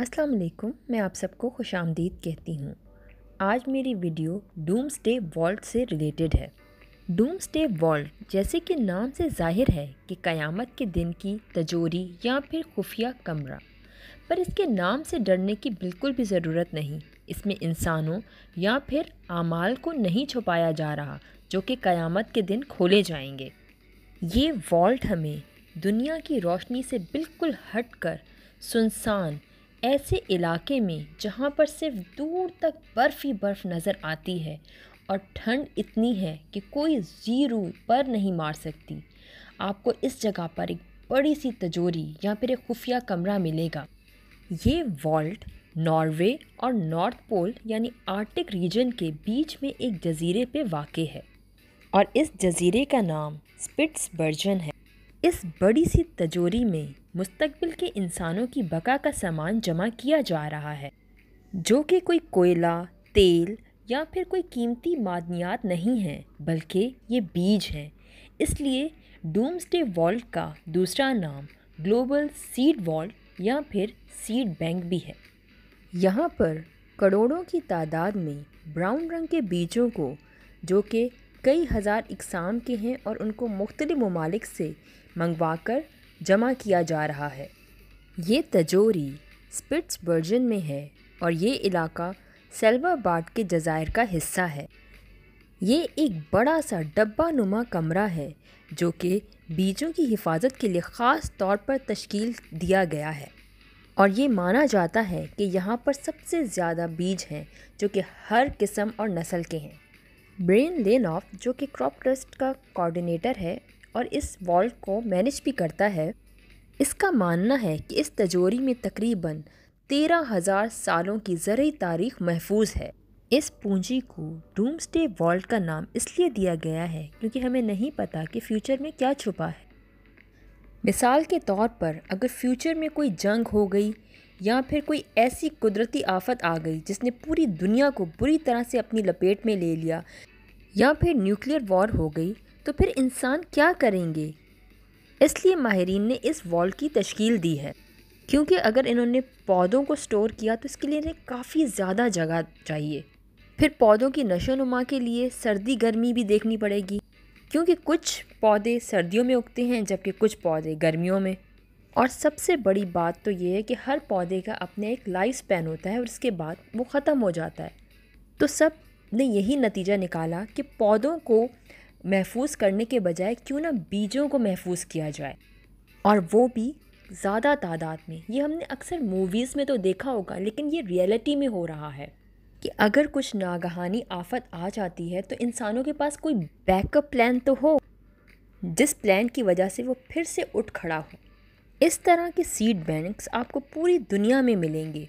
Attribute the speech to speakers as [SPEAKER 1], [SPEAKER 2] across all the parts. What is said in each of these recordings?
[SPEAKER 1] अस्सलाम वालेकुम मैं आप सबको खुश आमदीद कहती हूँ आज मेरी वीडियो डूम्स डे वॉल्ट से रिलेटेड है डूम्स डे वॉल्ट जैसे कि नाम से जाहिर है कि क़यामत के दिन की तजोरी या फिर खुफिया कमरा पर इसके नाम से डरने की बिल्कुल भी ज़रूरत नहीं इसमें इंसानों या फिर आमाल को नहीं छुपाया जा रहा जो कि क़यामत के दिन खोले जाएंगे ये वॉल्ट हमें दुनिया की रोशनी से बिल्कुल हट कर सुनसान ऐसे इलाके में जहाँ पर सिर्फ दूर तक बर्फ़ ही बर्फ़ नज़र आती है और ठंड इतनी है कि कोई ज़ीरो पर नहीं मार सकती आपको इस जगह पर एक बड़ी सी तजोरी या फिर एक खुफिया कमरा मिलेगा ये वॉल्ट नॉर्वे और नॉर्थ पोल यानी आर्टिक रीजन के बीच में एक जजीरे पे वाक़ है और इस जजीरे का नाम स्पिट्स बर्जन है इस बड़ी सी तजोरी में मुस्तकबिल के इंसानों की बका का सामान जमा किया जा रहा है जो कि कोई कोयला तेल या फिर कोई कीमती मादनियात नहीं हैं बल्कि ये बीज हैं इसलिए डूम्सडे वॉल्ट का दूसरा नाम ग्लोबल सीड वॉल्ट या फिर सीड बैंक भी है यहाँ पर करोड़ों की तादाद में ब्राउन रंग के बीजों को जो कि कई हज़ार इकसाम के हैं और उनको मुख्तलि ममालिक से मंगवा कर जमा किया जा रहा है ये तजोरी स्पिट्स वर्जन में है और ये इलाका सेल्वा बाट के जजायर का हिस्सा है ये एक बड़ा सा डब्बा नुमा कमरा है जो कि बीजों की हिफाजत के लिए ख़ास तौर पर तश्कील दिया गया है और ये माना जाता है कि यहाँ पर सबसे ज़्यादा बीज हैं जो कि हर किस्म और नस्ल के हैं ब्रेन ऑफ जो कि क्रॉप ट्रस्ट का कोऑर्डिनेटर है और इस वॉल्ट को मैनेज भी करता है इसका मानना है कि इस तजोरी में तकरीबन तेरह हज़ार सालों की ज़रूरी तारीख महफूज है इस पूंजी को डूम्सडे वॉल्ट का नाम इसलिए दिया गया है क्योंकि हमें नहीं पता कि फ्यूचर में क्या छुपा है मिसाल के तौर पर अगर फ्यूचर में कोई जंग हो गई या फिर कोई ऐसी कुदरती आफत आ गई जिसने पूरी दुनिया को बुरी तरह से अपनी लपेट में ले लिया या फिर न्यूक्लियर वॉर हो गई तो फिर इंसान क्या करेंगे इसलिए माहरीन ने इस वॉल की तश्कील दी है क्योंकि अगर इन्होंने पौधों को स्टोर किया तो इसके लिए इन्हें काफ़ी ज़्यादा जगह चाहिए फिर पौधों की नशो नुमा के लिए सर्दी गर्मी भी देखनी पड़ेगी क्योंकि कुछ पौधे सर्दियों में उगते हैं जबकि कुछ पौधे गर्मियों में और सबसे बड़ी बात तो ये है कि हर पौधे का अपने एक लाइफ स्पैन होता है और उसके बाद वो ख़त्म हो जाता है तो सब ने यही नतीजा निकाला कि पौधों को महफूज करने के बजाय क्यों ना बीजों को महफूज किया जाए और वो भी ज़्यादा तादाद में ये हमने अक्सर मूवीज़ में तो देखा होगा लेकिन ये रियलिटी में हो रहा है कि अगर कुछ नागहानी आफत आ जाती है तो इंसानों के पास कोई बैकअप प्लान तो हो जिस प्लान की वजह से वो फिर से उठ खड़ा हो इस तरह के सीड बैंक्स आपको पूरी दुनिया में मिलेंगे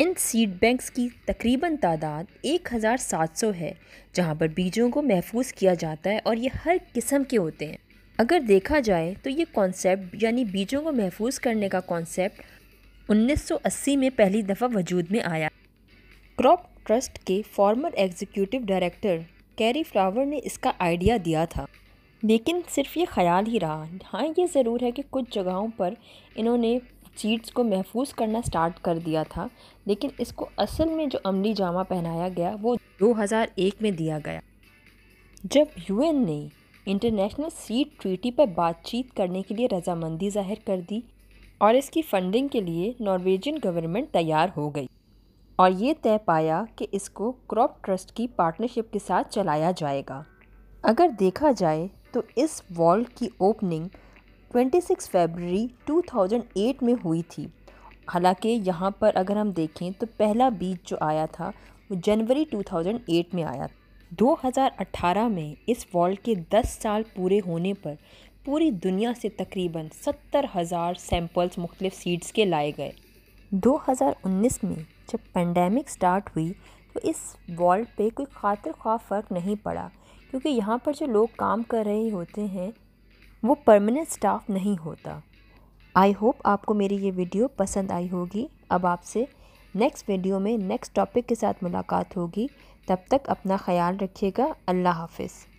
[SPEAKER 1] इन सीड बैंक्स की तकरीबन तादाद 1700 है जहां पर बीजों को महफूज किया जाता है और ये हर किस्म के होते हैं अगर देखा जाए तो ये कॉन्सेप्ट यानी बीजों को महफूज करने का कॉन्सेप्ट 1980 में पहली दफ़ा वजूद में आया क्रॉप ट्रस्ट के farmer executive director carry flower ने इसका आइडिया दिया था लेकिन सिर्फ ये ख्याल ही रहा हाँ ये ज़रूर है कि कुछ जगहों पर इन्होंने सीड्स को महफूज करना स्टार्ट कर दिया था लेकिन इसको असल में जो अमली जामा पहनाया गया वो 2001 में दिया गया जब यूएन ने इंटरनेशनल सीड ट्रीटी पर बातचीत करने के लिए रजामंदी जाहिर कर दी और इसकी फंडिंग के लिए नॉर्वेजियन गवर्नमेंट तैयार हो गई और ये तय पाया कि इसको क्रॉप ट्रस्ट की पार्टनरशिप के साथ चलाया जाएगा अगर देखा जाए तो इस वॉल की ओपनिंग 26 फरवरी 2008 में हुई थी हालांकि यहाँ पर अगर हम देखें तो पहला बीज जो आया था वो जनवरी 2008 में आया 2018 में इस वॉल्ट के 10 साल पूरे होने पर पूरी दुनिया से तकरीबन सत्तर हज़ार सैम्पल्स मुख्तलिफ सीड्स के लाए गए 2019 में जब पेंडेमिक स्टार्ट हुई तो इस वॉल्ट पे कोई खातिर ख्वाह फ़र्क नहीं पड़ा क्योंकि यहाँ पर जो लोग काम कर रहे होते हैं वो परमानेंट स्टाफ नहीं होता आई होप आपको मेरी ये वीडियो पसंद आई होगी अब आपसे नेक्स्ट वीडियो में नेक्स्ट टॉपिक के साथ मुलाकात होगी तब तक अपना ख्याल रखिएगा अल्लाह हाफिज़